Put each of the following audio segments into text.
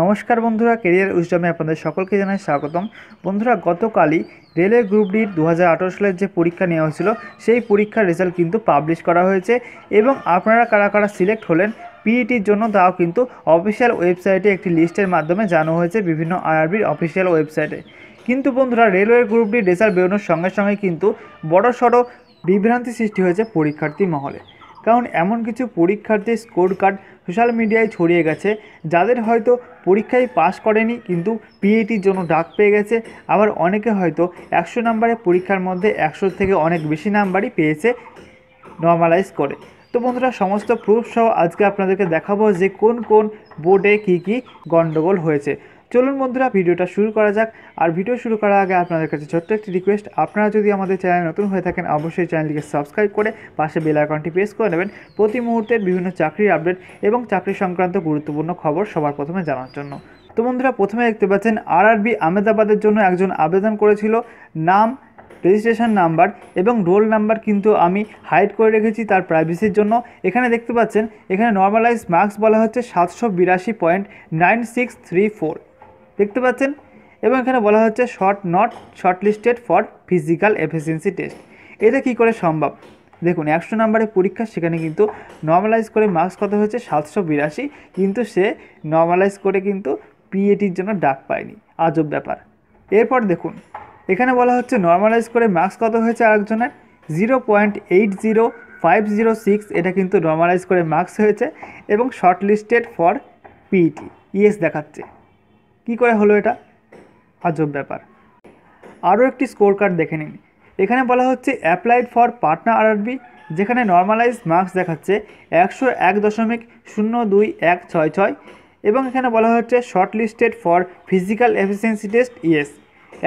নমস্কার বন্ধুরা কেরিয়ার উইজডমে আপনাদের সকলকে জানাই স্বাগতম বন্ধুরা গতকালই রেলওয়ে গ্রুপ ডির দু সালের যে পরীক্ষা নেওয়া হয়েছিল সেই পরীক্ষার রেজাল্ট কিন্তু পাবলিশ করা হয়েছে এবং আপনারা কারা কারা সিলেক্ট হলেন পিইটির e জন্য তাও কিন্তু অফিসিয়াল ওয়েবসাইটে একটি লিস্টের মাধ্যমে জানানো হয়েছে বিভিন্ন আরবির অফিসিয়াল ওয়েবসাইটে কিন্তু বন্ধুরা রেলওয়ে গ্রুপ ডির রেজাল্ট বেরোনোর সঙ্গে সঙ্গে কিন্তু বড়সড় বিভ্রান্তি সৃষ্টি হয়েছে পরীক্ষার্থী মহলে কারণ এমন কিছু পরীক্ষার্থীর স্কোর কার্ড সোশ্যাল মিডিয়ায় ছড়িয়ে গেছে যাদের হয়তো পরীক্ষায় পাশ করেনি কিন্তু পিএটির e জন্য ডাক পেয়ে গেছে আবার অনেকে হয়তো একশো নাম্বারের পরীক্ষার মধ্যে একশো থেকে অনেক বেশি নাম্বারই পেয়েছে নর্মালাইজ করে তো বন্ধুরা সমস্ত প্রুফ সহ আজকে আপনাদেরকে দেখাবো যে কোন কোন বোর্ডে কি কি গণ্ডগোল হয়েছে চলুন বন্ধুরা ভিডিওটা শুরু করা যাক আর ভিডিও শুরু করার আগে আপনাদের কাছে ছোট্ট একটি রিকোয়েস্ট আপনারা যদি আমাদের চ্যানেল নতুন হয়ে থাকেন অবশ্যই চ্যানেলটিকে সাবস্ক্রাইব করে পাশে বেল আইকনটি প্রেস করে নেবেন প্রতি মুহূর্তের বিভিন্ন চাকরির আপডেট এবং চাকরি সংক্রান্ত গুরুত্বপূর্ণ খবর সবার প্রথমে জানার জন্য তো বন্ধুরা প্রথমে দেখতে পাচ্ছেন আরআরবি আহমেদাবাদের জন্য একজন আবেদন করেছিল নাম রেজিস্ট্রেশন নাম্বার এবং রোল নাম্বার কিন্তু আমি হাইড করে রেখেছি তার প্রাইভেসির জন্য এখানে দেখতে পাচ্ছেন এখানে নর্মালাইজ মার্কস বলা হচ্ছে সাতশো বিরাশি point nine six three four দেখতে পাচ্ছেন এবং এখানে বলা হচ্ছে short not shortlisted for physical efficiency test এটা কি করে সম্ভব দেখুন একশো নম্বরের পরীক্ষা সেখানে কিন্তু নর্মালাইজ করে মার্কস কত হয়েছে সাতশো বিরাশি কিন্তু সে নর্মালাইজ করে কিন্তু পিএটির জন্য ডাক পায়নি আজব ব্যাপার এরপর দেখুন এখানে বলা হচ্ছে নর্মালাইজ করে মার্কস কত হয়েছে আরেকজনের zero point eight zero five zero six এটা কিন্তু নর্মালাইজ করে মার্কস হয়েছে এবং shortlisted for PET yes দেখাচ্ছে কি করে হলো এটা আজব ব্যাপার আরও একটি স্কোর কার্ড দেখে নিন এখানে বলা হচ্ছে অ্যাপ্লাইড ফর পাটনা আরআরবি যেখানে নর্মালাইজ মার্কস দেখাচ্ছে একশো এক দশমিক শূন্য দুই এক ছয় ছয় এবং এখানে বলা হচ্ছে shortlisted for physical efficiency test yes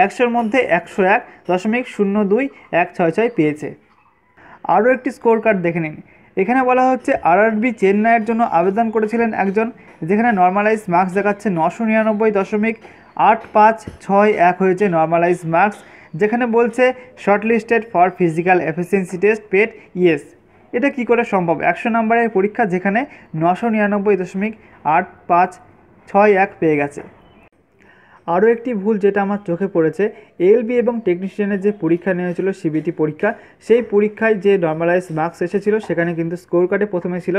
একশোর মধ্যে একশো এক দশমিক শূন্য দুই এক ছয় ছয় পেয়েছে আরও একটি স্কোর কার্ড দেখে নিন এখানে বলা হচ্ছে আরআরবি চেন্নাইয়ের জন্য আবেদন করেছিলেন একজন যেখানে নর্মালাইজ মার্কস দেখাচ্ছে নশো নিরানব্বই দশমিক আট পাঁচ ছয় এক হয়েছে নর্মালাইজ মার্কস যেখানে বলছে shortlisted for physical efficiency test PET yes এটা কি করে সম্ভব একশো নম্বরের পরীক্ষা যেখানে নশো নিরানব্বই দশমিক আট পাঁচ ছয় এক পেয়ে গেছে আরও একটি ভুল যেটা আমার চোখে পড়েছে এলবি এবং টেকনিশিয়ানের যে পরীক্ষা নেওয়া হয়েছিল সিবিটি পরীক্ষা সেই পরীক্ষায় যে নর্মালাইজ মার্কস এসেছিল সেখানে কিন্তু স্কোর কার্ডে প্রথমে ছিল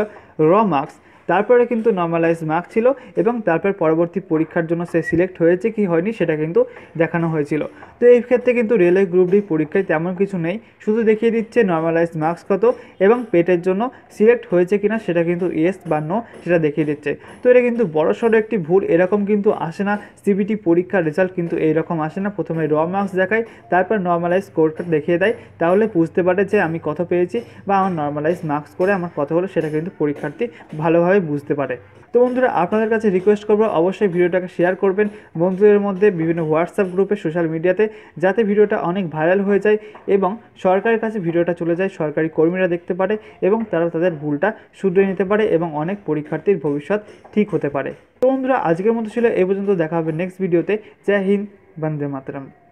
র মার্কস তারপরে কিন্তু নর্মালাইজ মার্ক ছিল এবং তারপর পরবর্তী পরীক্ষার জন্য সে সিলেক্ট হয়েছে কি হয়নি সেটা কিন্তু দেখানো হয়েছিল তো এই ক্ষেত্রে কিন্তু রেলওয়ে গ্রুপ ডি পরীক্ষায় তেমন কিছু নেই শুধু দেখিয়ে দিচ্ছে নর্মালাইজ মার্কস কত এবং পেটের জন্য সিলেক্ট হয়েছে কিনা সেটা কিন্তু এস বা নো সেটা দেখিয়ে দিচ্ছে তো এটা কিন্তু বড়সড় একটি ভুল এরকম কিন্তু আসে না সিবিটি পরীক্ষার রেজাল্ট কিন্তু এইরকম আসে না প্রথমে র মার্কস দেখায় তারপর নর্মালাইজ স্কোরটা দেখিয়ে দেয় তাহলে বুঝতে পারে যে আমি কত পেয়েছি বা আমার নর্মালাইজ মার্কস করে আমার কত হলো সেটা কিন্তু পরীক্ষার্থী ভালোভাবে বুঝতে পারে তো বন্ধুরা আপনাদের কাছে রিকোয়েস্ট করবো অবশ্যই ভিডিওটাকে শেয়ার করবেন বন্ধুদের মধ্যে বিভিন্ন হোয়াটসঅ্যাপ গ্রুপে সোশ্যাল মিডিয়াতে যাতে ভিডিওটা অনেক ভাইরাল হয়ে যায় এবং সরকারের কাছে ভিডিওটা চলে যায় সরকারি কর্মীরা দেখতে পারে এবং তারা তাদের ভুলটা শুধরে নিতে পারে এবং অনেক পরীক্ষার্থীর ভবিষ্যৎ ঠিক হতে পারে তো বন্ধুরা আজকের মতো ছিল এই পর্যন্ত দেখা হবে নেক্সট ভিডিওতে জয় হিন্দ বন্দে মাতরম